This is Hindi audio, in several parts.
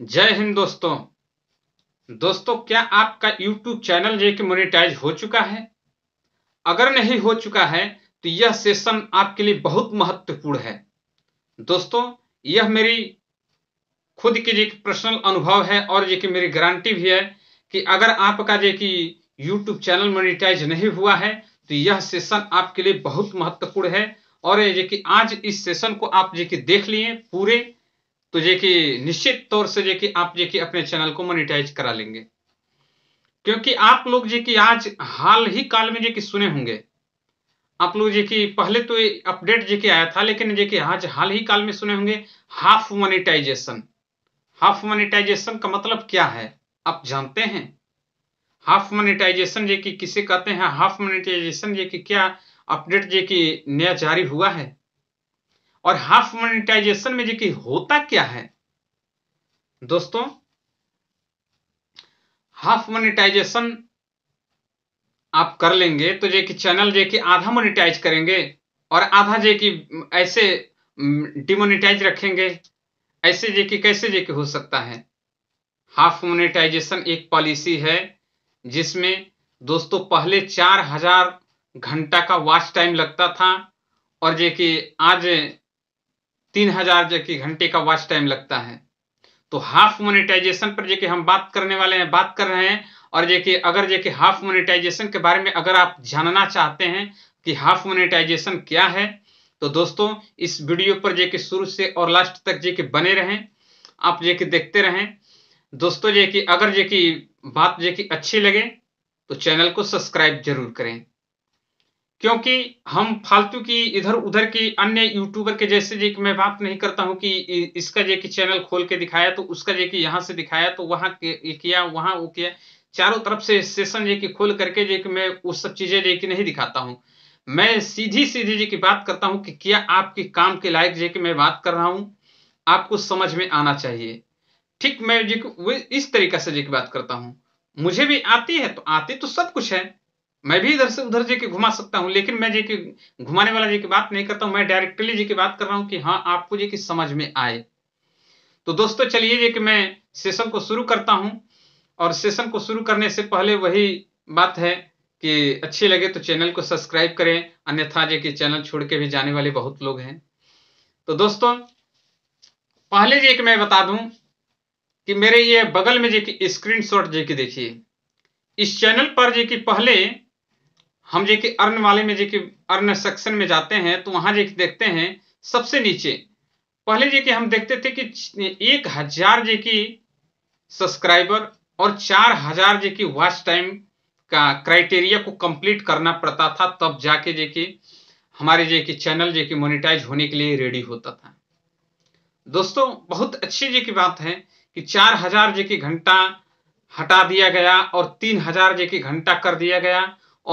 जय हिंद दोस्तों दोस्तों क्या आपका YouTube चैनल जे मोनेटाइज हो चुका है अगर नहीं हो चुका है तो यह सेशन आपके लिए बहुत महत्वपूर्ण है दोस्तों यह मेरी खुद की जी पर्सनल अनुभव है और जी की मेरी गारंटी भी है कि अगर आपका जेकि कि यूट्यूब चैनल मोनिटाइज नहीं हुआ है तो यह सेशन आपके लिए बहुत महत्वपूर्ण है और ये कि आज इस सेशन को आप जे कि देख लिए पूरे तो जे कि निश्चित तौर से जे कि आप जे कि अपने चैनल को मोनिटाइज करा लेंगे क्योंकि आप लोग जे कि आज हाल ही काल में जे कि सुने होंगे आप लोग जे कि पहले तो अपडेट जे कि आया था लेकिन जे कि आज हाल ही काल में सुने होंगे हाफ मोनिटाइजेशन हाफ मोनिटाइजेशन का मतलब क्या है आप जानते हैं हाफ मोनिटाइजेशन जे कि किसे कहते हैं हाफ मोनिटाइजेशन जे कि क्या अपडेट जे कि नया जारी हुआ है और हाफ मोनेटाइजेशन में जो कि होता क्या है दोस्तों हाफ मोनेटाइजेशन आप कर लेंगे तो जो कि चैनल जो कि आधा मोनेटाइज करेंगे और आधा जो कि ऐसे डिमोनेटाइज रखेंगे ऐसे जो कि कैसे जो कि हो सकता है हाफ मोनेटाइजेशन एक पॉलिसी है जिसमें दोस्तों पहले चार हजार घंटा का वॉच टाइम लगता था और जो कि आज तीन हजार जबकि घंटे का वॉच टाइम लगता है तो हाफ मोनेटाइजेशन पर कि हम बात करने वाले हैं बात कर रहे हैं और कि अगर कि हाफ मोनेटाइजेशन के बारे में अगर आप जानना चाहते हैं कि हाफ मोनेटाइजेशन क्या है तो दोस्तों इस वीडियो पर कि शुरू से और लास्ट तक कि बने रहें आप कि देखते रहें दोस्तों कि अगर कि बात कि अच्छी लगे तो चैनल को सब्सक्राइब जरूर करें क्योंकि हम फालतू की इधर उधर की अन्य यूट्यूबर के जैसे जे मैं बात नहीं करता हूँ कि इसका जे कि चैनल खोल के दिखाया तो उसका जे कि यहाँ से दिखाया तो वहाँ किया वहाँ वो किया चारों तरफ से सेशन जे कि खोल करके जे कि मैं वो सब चीजें जे कि नहीं दिखाता हूँ मैं सीधी सीधी जी की बात करता हूँ कि क्या आपके काम के लायक जे कि मैं बात कर रहा हूँ आपको समझ में आना चाहिए ठीक मैं जी इस तरीका से जे की बात करता हूँ मुझे भी आती है तो आती तो सब कुछ है मैं भी इधर से उधर जाके घुमा सकता हूँ लेकिन मैं जी घुमाने वाला जी की बात नहीं करता हूँ मैं डायरेक्टली जी की बात कर रहा हूँ कि हाँ आपको जी की समझ में आए तो दोस्तों चलिए जी कि मैं सेशन को शुरू करता हूँ और सेशन को शुरू करने से पहले वही बात है कि अच्छी लगे तो चैनल को सब्सक्राइब करें अन्यथा जे की चैनल छोड़ के भी जाने वाले बहुत लोग हैं तो दोस्तों पहले जी एक मैं बता दूं कि मेरे ये बगल में जे की स्क्रीन शॉट जे की देखिए इस चैनल पर जे की पहले हम जेके अर्न वाले में जेके अर्न सेक्शन में जाते हैं तो वहां जेके देखते हैं सबसे नीचे पहले जेके हम देखते थे कि एक हजार जेकी सब्सक्राइबर और चार हजार जेकी वॉच टाइम का क्राइटेरिया को कंप्लीट करना पड़ता था तब जाके जेके हमारे जेके चैनल जेके मोनिटाइज होने के लिए रेडी होता था दोस्तों बहुत अच्छी जी की बात है कि चार हजार जे की घंटा हटा दिया गया और तीन हजार जे की घंटा कर दिया गया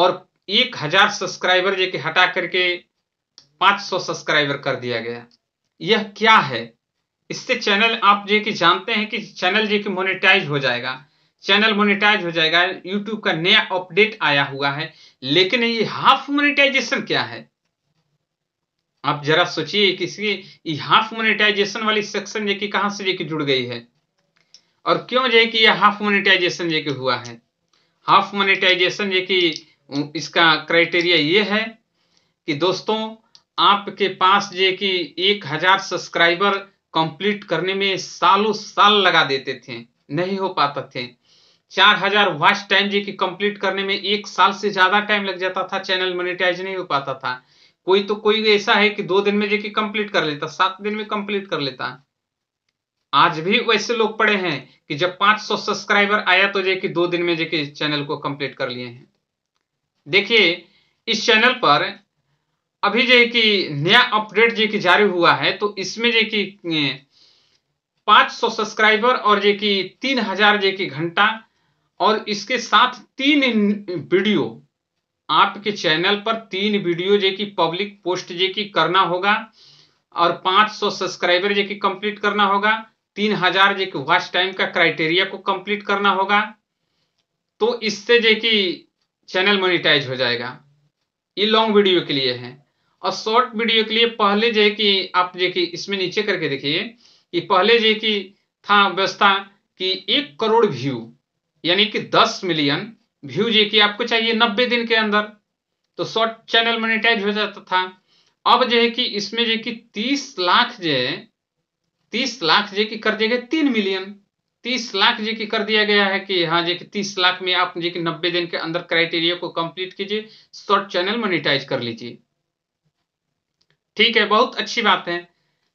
और एक हजार सब्सक्राइबर जो कि हटा करके 500 सब्सक्राइबर कर दिया गया यह क्या है इससे चैनल आप जो कि जानते हैं कि चैनल जो कि मोनेटाइज हो जाएगा चैनल मोनेटाइज हो जाएगा यूट्यूब का नया अपडेट आया हुआ है लेकिन ये हाफ मोनेटाइजेशन क्या है आप जरा सोचिए कि इसकी हाफ मोनेटाइजेशन वाली सेक्शन जो कि कहां से जो कि जुड़ गई है और क्यों जो कि यह हाफ मोनेटाइजेशन जो कि हुआ है हाफ मोनेटाइजेशन जो कि इसका क्राइटेरिया ये है कि दोस्तों आपके पास जे कि एक हजार सब्सक्राइबर कंप्लीट करने में सालों साल लगा देते थे नहीं हो पाते थे चार हजार वॉच टाइम जे कि कंप्लीट करने में एक साल से ज्यादा टाइम लग जाता था चैनल मोनेटाइज नहीं हो पाता था कोई तो कोई ऐसा है कि दो दिन में जे कि कंप्लीट कर लेता सात दिन में कंप्लीट कर लेता आज भी वैसे लोग पड़े हैं कि जब 500 सब्सक्राइबर आया तो जे कि दो दिन में जे कि चैनल को कंप्लीट कर लिए हैं देखिए इस चैनल पर अभी जो कि नया अपडेट जो कि जारी हुआ है तो इसमें जो कि 500 सब्सक्राइबर और जो कि तीन हजार जो कि घंटा और इसके साथ तीन वीडियो आपके चैनल पर तीन वीडियो जे कि पब्लिक पोस्ट जे कि करना होगा और 500 सब्सक्राइबर जे कि कंप्लीट करना होगा तीन हजार जे कि वॉच टाइम का क्राइटेरिया को कंप्लीट करना होगा तो इससे जे कि चैनल मोनिटाइज हो जाएगा ये लॉन्ग वीडियो के लिए है और शॉर्ट वीडियो के लिए पहले जो है कि आप जो कि इसमें नीचे करके देखिए कि पहले जो कि था व्यवस्था कि एक करोड़ व्यू यानी कि दस मिलियन व्यू जो कि आपको चाहिए नब्बे दिन के अंदर तो शॉर्ट चैनल मोनिटाइज हो जाता था अब जो है कि इसमें जो कि तीस लाख जो है तीस लाख जो कि कर देगा तीन मिलियन तीस लाख जी की कर दिया गया है कि हाँ जी तीस लाख में आप जी कि नब्बे दिन के अंदर क्राइटेरिया को कंप्लीट कीजिए शॉर्ट चैनल मोनिटाइज कर लीजिए ठीक है बहुत अच्छी बात है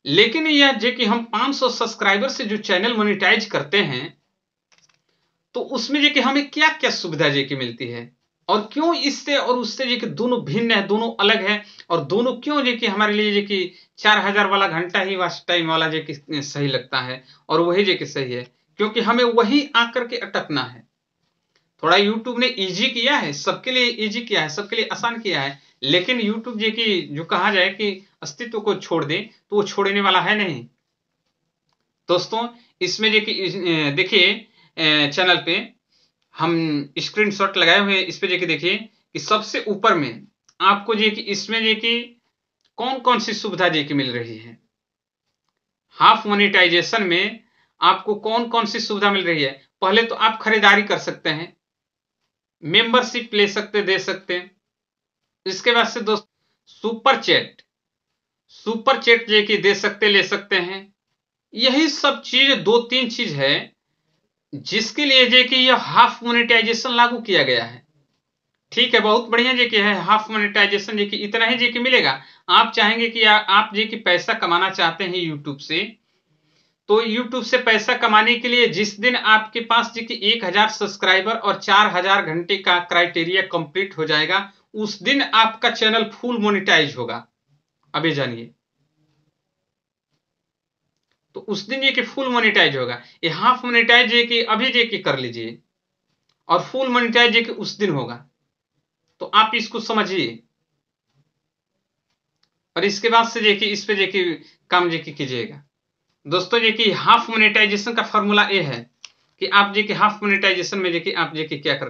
लेकिन यह जो कि हम 500 सब्सक्राइबर से जो चैनल मोनिटाइज करते हैं तो उसमें जो कि हमें क्या क्या सुविधा जो कि मिलती है और क्यों इससे और उससे जो कि दोनों भिन्न है दोनों अलग है और दोनों क्यों जो कि हमारे लिए जो कि चार हजार वाला घंटा ही वास्ट टाइम वाला जो कि सही लगता है और वही जो कि सही है क्योंकि हमें वही आकर के अटकना है थोड़ा यूट्यूब ने इजी किया है सबके लिए इजी किया है सबके लिए आसान किया है लेकिन यूट्यूब जी की जो कहा जाए कि अस्तित्व को छोड़ दे तो वो छोड़ने वाला है नहीं दोस्तों इसमें कि देखिए चैनल पे हम स्क्रीनशॉट लगाए हुए इस पे देखिए देखिए कि सबसे ऊपर में आपको जो कि इसमें जो कि कौन कौन सी सुविधा जो कि मिल रही है हाफ मोनिटाइजेशन में आपको कौन कौन सी सुविधा मिल रही है पहले तो आप खरीदारी कर सकते हैं मेंबरशिप ले सकते दे सकते हैं इसके बाद से दोस्त सुपर चैट सुपर चैट जे कि दे सकते ले सकते हैं यही सब चीज दो तीन चीज है जिसके लिए जे कि यह हाफ मोनेटाइजेशन लागू किया गया है ठीक है बहुत बढ़िया जे की है हाफ मोनेटाइजेशन जे कि इतना ही जे कि मिलेगा आप चाहेंगे कि आ, आप जे कि पैसा कमाना चाहते हैं यूट्यूब से तो YouTube से पैसा कमाने के लिए जिस दिन आपके पास देखिए एक हजार सब्सक्राइबर और चार हजार घंटे का क्राइटेरिया कंप्लीट हो जाएगा उस दिन आपका चैनल फुल मोनिटाइज होगा अभी जानिए तो उस दिन ये कि फुल मोनिटाइज होगा ये हाफ मोनिटाइज ये कि अभी ये कि कर लीजिए और फुल मोनिटाइज ये कि उस दिन होगा तो आप इसको समझिए और इसके बाद से देखिए इस पे देखिए काम देखिए कीजिएगा दोस्तों ये कि हाफ मोनेटाइजेशन का फॉर्मूला ए है कि आप जी कि हाफ मोनेटाइजेशन में देखिए आप जी कि क्या कर